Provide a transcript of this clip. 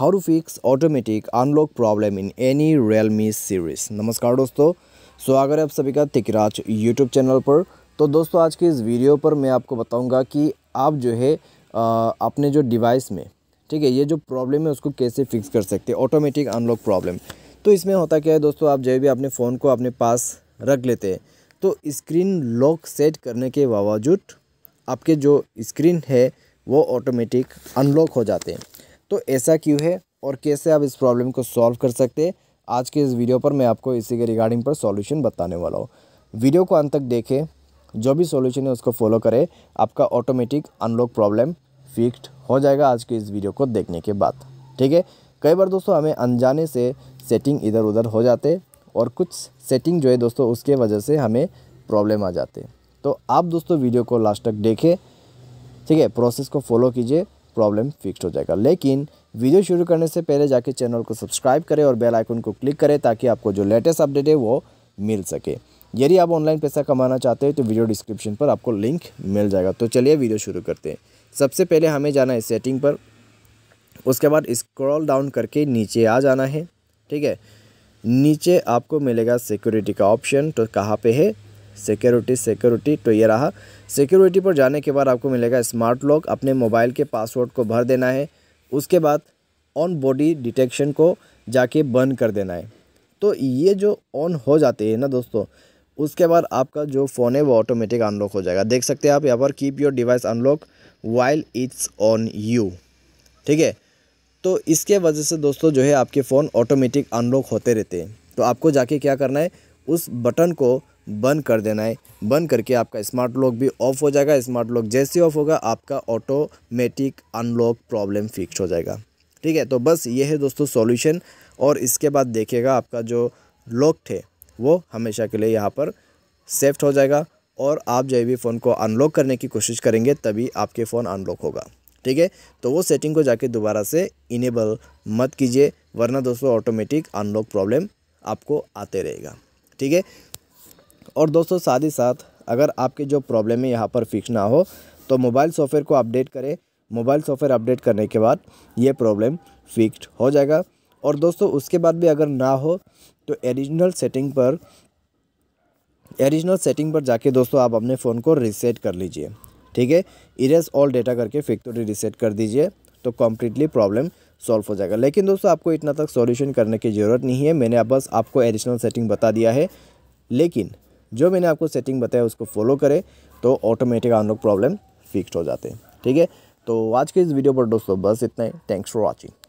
how to fix automatic unlock problem in any Realme series नमस्कार दोस्तों स्वागत है आप सभी का तिकराज यूट्यूब चैनल पर तो दोस्तों आज के इस वीडियो पर मैं आपको बताऊंगा कि आप जो है अपने जो डिवाइस में ठीक है ये जो प्रॉब्लम है उसको कैसे फिक्स कर सकते हैं ऑटोमेटिक अनलॉक प्रॉब्लम तो इसमें होता क्या है दोस्तों आप जब भी अपने फ़ोन को अपने पास रख लेते हैं तो स्क्रीन लॉक सेट करने के बावजूद आपके जो स्क्रीन है वो ऑटोमेटिक अनलॉक हो जाते हैं तो ऐसा क्यों है और कैसे आप इस प्रॉब्लम को सॉल्व कर सकते हैं आज के इस वीडियो पर मैं आपको इसी के रिगार्डिंग पर सॉल्यूशन बताने वाला हूँ वीडियो को अंत तक देखें जो भी सॉल्यूशन है उसको फॉलो करें आपका ऑटोमेटिक अनलॉक प्रॉब्लम फिक्स्ड हो जाएगा आज के इस वीडियो को देखने के बाद ठीक है कई बार दोस्तों हमें अनजाने से सेटिंग इधर उधर हो जाते और कुछ सेटिंग जो है दोस्तों उसके वजह से हमें प्रॉब्लम आ जाते तो आप दोस्तों वीडियो को लास्ट तक देखें ठीक है प्रोसेस को फॉलो कीजिए प्रॉब्लम फिक्स हो जाएगा लेकिन वीडियो शुरू करने से पहले जाके चैनल को सब्सक्राइब करें और बेल आइकन को क्लिक करें ताकि आपको जो लेटेस्ट अपडेट है वो मिल सके यदि आप ऑनलाइन पैसा कमाना चाहते हैं तो वीडियो डिस्क्रिप्शन पर आपको लिंक मिल जाएगा तो चलिए वीडियो शुरू करते हैं सबसे पहले हमें जाना है सेटिंग पर उसके बाद स्क्रॉल डाउन करके नीचे आ जाना है ठीक है नीचे आपको मिलेगा सिक्योरिटी का ऑप्शन तो कहाँ पे है सिक्योरिटी सिक्योरिटी तो ये रहा सिक्योरिटी पर जाने के बाद आपको मिलेगा स्मार्ट लॉक अपने मोबाइल के पासवर्ड को भर देना है उसके बाद ऑन बॉडी डिटेक्शन को जाके बंद कर देना है तो ये जो ऑन हो जाते हैं ना दोस्तों उसके बाद आपका जो फ़ोन है वो ऑटोमेटिक अनलॉक हो जाएगा देख सकते हैं आप यहाँ पर keep your device unlock while it's on you ठीक है तो इसके वजह से दोस्तों जो है आपके फ़ोन ऑटोमेटिक अनलॉक होते रहते हैं तो आपको जाके क्या करना है उस बटन को बंद कर देना है बंद करके आपका स्मार्ट लॉक भी ऑफ हो जाएगा स्मार्ट लॉक जैसे ऑफ होगा आपका ऑटोमेटिक अनलॉक प्रॉब्लम फिक्स हो जाएगा ठीक है तो बस ये है दोस्तों सॉल्यूशन और इसके बाद देखिएगा आपका जो लॉक थे वो हमेशा के लिए यहाँ पर सेफ्ट हो जाएगा और आप जब भी फ़ोन को अनलॉक करने की कोशिश करेंगे तभी आपके फ़ोन अनलॉक होगा ठीक है तो वो सेटिंग को जाके दोबारा से इनेबल मत कीजिए वरना दोस्तों ऑटोमेटिक अनलॉक प्रॉब्लम आपको आते रहेगा ठीक है और दोस्तों साथ ही साथ अगर आपके जो प्रॉब्लम है यहाँ पर फिक्स ना हो तो मोबाइल सॉफ्टवेयर को अपडेट करें मोबाइल सॉफ्टवेयर अपडेट करने के बाद ये प्रॉब्लम फिक्स्ड हो जाएगा और दोस्तों उसके बाद भी अगर ना हो तो एडिशनल सेटिंग पर एडिशनल सेटिंग पर जाके दोस्तों आप अपने फ़ोन को रीसेट कर लीजिए ठीक है इरेज ऑल डेटा करके फैक्ट्री रीसेट कर दीजिए तो कम्प्लीटली प्रॉब्लम सॉल्व हो जाएगा लेकिन दोस्तों आपको इतना तक सॉल्यूशन करने की ज़रूरत नहीं है मैंने बस आपको एडिशनल सेटिंग बता दिया है लेकिन जो मैंने आपको सेटिंग बताया उसको फॉलो करें तो ऑटोमेटिक अनलॉक प्रॉब्लम फिक्स हो जाते हैं ठीक है तो आज के इस वीडियो पर दोस्तों बस इतना ही थैंक्स फॉर वॉचिंग